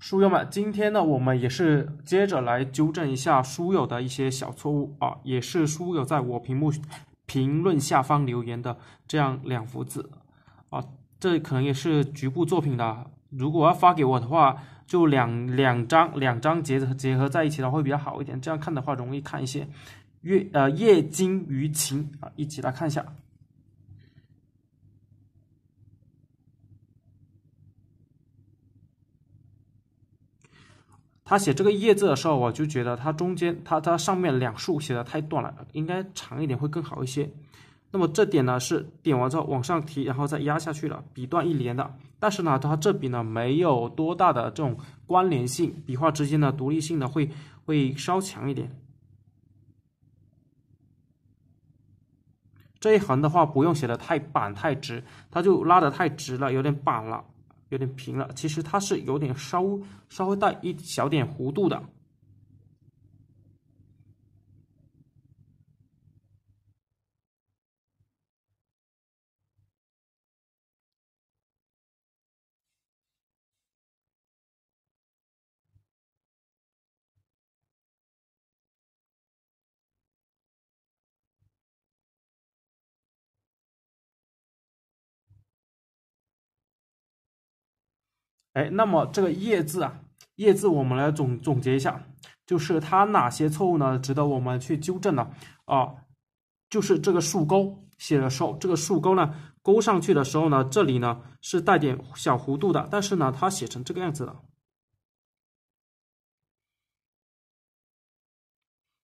书友们，今天呢，我们也是接着来纠正一下书友的一些小错误啊，也是书友在我屏幕评论下方留言的这样两幅字啊，这可能也是局部作品的。如果要发给我的话，就两两张两张结结合在一起的话会比较好一点，这样看的话容易看一些。月呃夜惊于情啊，一起来看一下。他写这个“叶”字的时候，我就觉得它中间、它它上面两竖写的太短了，应该长一点会更好一些。那么这点呢，是点完之后往上提，然后再压下去了，笔断一连的。但是呢，它这笔呢没有多大的这种关联性，笔画之间的独立性呢会会稍强一点。这一横的话，不用写的太板太直，它就拉的太直了，有点板了。有点平了，其实它是有点稍微稍微带一小点弧度的。哎，那么这个“叶”字啊，“叶”字我们来总总结一下，就是它哪些错误呢？值得我们去纠正呢？啊，就是这个竖钩写的时候，这个竖钩呢，勾上去的时候呢，这里呢是带点小弧度的，但是呢，它写成这个样子的，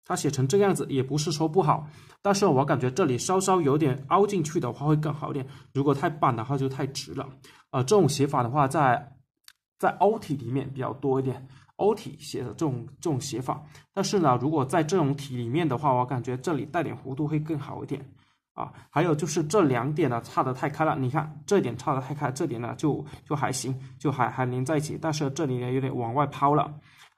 它写成这个样子也不是说不好，但是我感觉这里稍稍有点凹进去的话会更好一点，如果太板的话就太直了，呃，这种写法的话在。在凹体里面比较多一点，凹体写的这种这种写法，但是呢，如果在这种体里面的话，我感觉这里带点弧度会更好一点啊。还有就是这两点呢，差的太开了，你看这点差的太开，这点呢就就还行，就还还连在一起，但是这里呢有点往外抛了。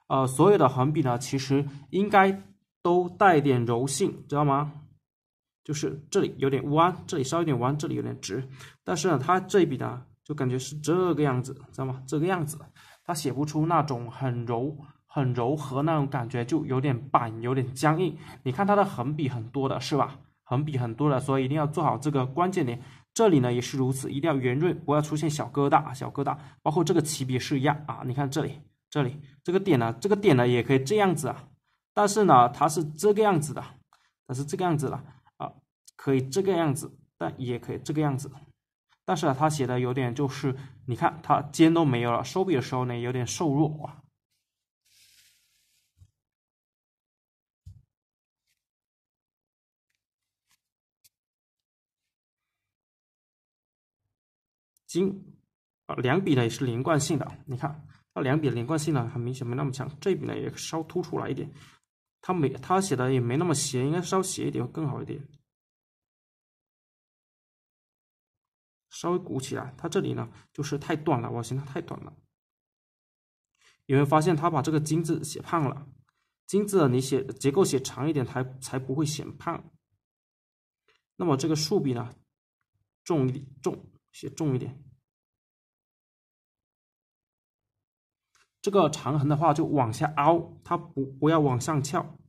呃，所有的横笔呢，其实应该都带点柔性，知道吗？就是这里有点弯，这里稍微有点弯，这里有点直，但是呢，它这一笔呢。就感觉是这个样子，知道吗？这个样子，他写不出那种很柔、很柔和那种感觉，就有点板、有点僵硬。你看他的横笔很多的是吧？横笔很多的，所以一定要做好这个关键点。这里呢也是如此，一定要圆润，不要出现小疙瘩。小疙瘩，包括这个起笔是一样啊。你看这里，这里这个点呢，这个点呢也可以这样子啊，但是呢它是这个样子的，它是这个样子的啊，可以这个样子，但也可以这个样子。但是他写的有点就是，你看他肩都没有了，收笔的时候呢有点瘦弱啊。啊，两笔呢也是连贯性的，你看那两笔连贯性呢很明显没那么强，这笔呢也稍突出来一点，他没他写的也没那么斜，应该稍斜一点会更好一点。稍微鼓起来，它这里呢就是太短了，我嫌它太短了。有没有发现它把这个“金”字写胖了？“金”字你写结构写长一点，才才不会显胖。那么这个竖笔呢，重一点，重写重一点。这个长横的话就往下凹，它不不要往上翘。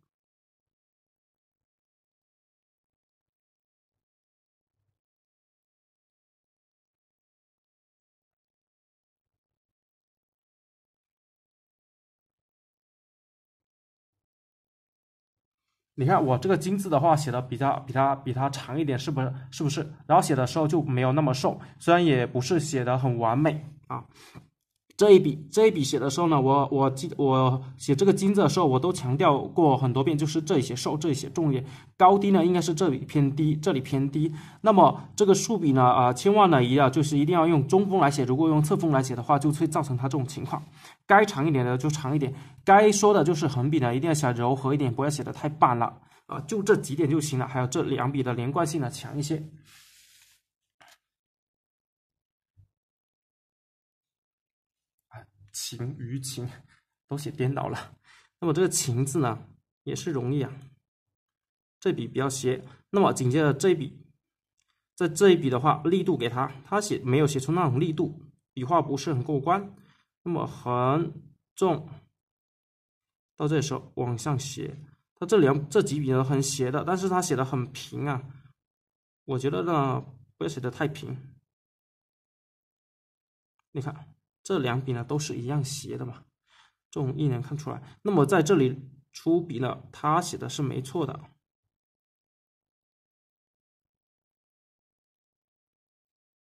你看我这个“金”字的话，写的比它比它比它长一点，是不是？是不是？然后写的时候就没有那么瘦，虽然也不是写的很完美啊。这一笔这一笔写的时候呢，我我记我写这个金字的时候，我都强调过很多遍，就是这里写瘦，这里写重一点，高低呢应该是这里偏低，这里偏低。那么这个竖笔呢，啊千万呢一定要就是一定要用中锋来写，如果用侧锋来写的话，就会造成它这种情况。该长一点的就长一点，该说的就是横笔呢，一定要写柔和一点，不要写的太棒了。啊，就这几点就行了。还有这两笔的连贯性呢强一些。情与情 都写颠倒了，那么这个情字呢，也是容易啊，这笔比较斜。那么紧接着这一笔，在这一笔的话，力度给他，他写没有写出那种力度，笔画不是很过关。那么横重到这时候往上斜，他这两这几笔呢很斜的，但是他写的很平啊，我觉得呢不要写的太平。你看。这两笔呢，都是一样斜的嘛，这种一眼看出来。那么在这里出笔呢，他写的是没错的，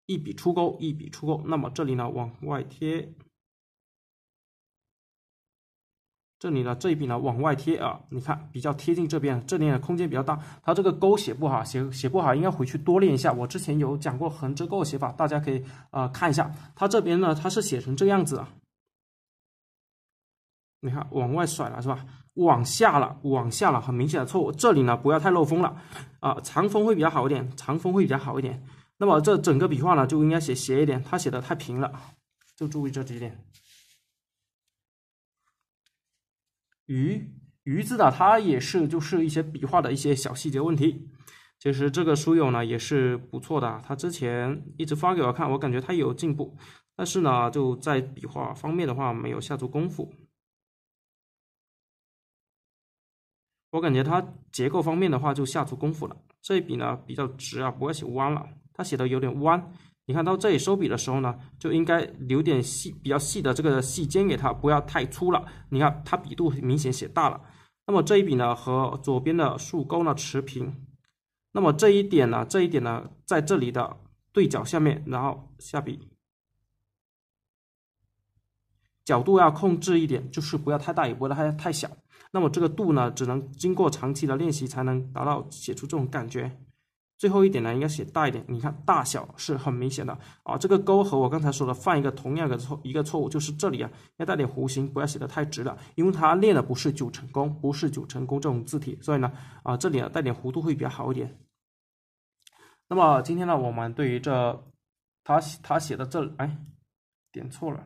一笔出钩，一笔出钩。那么这里呢，往外贴。这里呢，这一笔呢往外贴啊，你看比较贴近这边，这里呢空间比较大。它这个勾写不好，写写不好，应该回去多练一下。我之前有讲过横折钩写法，大家可以啊看一下。他这边呢，他是写成这样子啊，你看往外甩了是吧？往下了，往下了，很明显的错误。这里呢不要太漏风了啊，长风会比较好一点，长风会比较好一点。那么这整个笔画呢就应该写斜一点，他写的太平了，就注意这几点。鱼鱼字的，它也是就是一些笔画的一些小细节问题。其实这个书友呢也是不错的，他之前一直发给我看，我感觉他有进步，但是呢就在笔画方面的话没有下足功夫。我感觉他结构方面的话就下足功夫了，这一笔呢比较直啊，不要写弯了，他写的有点弯。你看到这里收笔的时候呢，就应该留点细、比较细的这个细尖给它，不要太粗了。你看它笔度明显写大了。那么这一笔呢，和左边的竖钩呢持平。那么这一点呢，这一点呢，在这里的对角下面，然后下笔，角度要控制一点，就是不要太大，也不要太太小。那么这个度呢，只能经过长期的练习才能达到写出这种感觉。最后一点呢，应该写大一点。你看大小是很明显的啊。这个勾和我刚才说的犯一个同样的错，一个错误就是这里啊，要带点弧形，不要写的太直了，因为它练的不是九成宫，不是九成宫这种字体，所以呢，啊这里啊带点弧度会比较好一点。那么今天呢，我们对于这他他写的这哎，点错了。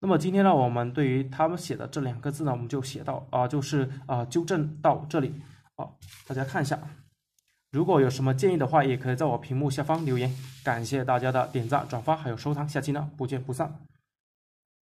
那么今天呢，我们对于他们写的这两个字呢，我们就写到啊，就是啊，纠正到这里啊，大家看一下如果有什么建议的话，也可以在我屏幕下方留言。感谢大家的点赞、转发还有收藏，下期呢，不见不散。